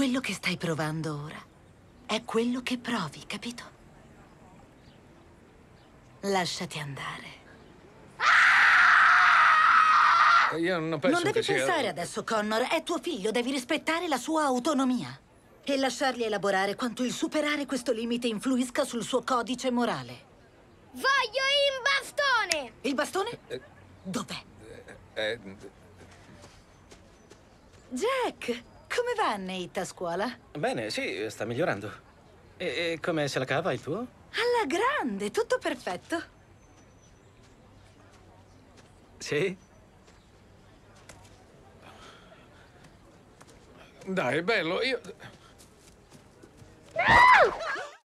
Quello che stai provando ora è quello che provi, capito? Lasciati andare. Eh, io non penso Non devi sia... pensare adesso, Connor. È tuo figlio, devi rispettare la sua autonomia. E lasciargli elaborare quanto il superare questo limite influisca sul suo codice morale. Voglio il bastone! Il bastone? Eh, eh, Dov'è? Jack! Come va Nate a scuola? Bene, sì, sta migliorando. E, e come se la cava il tuo? Alla grande, tutto perfetto. Sì? Dai, bello, io...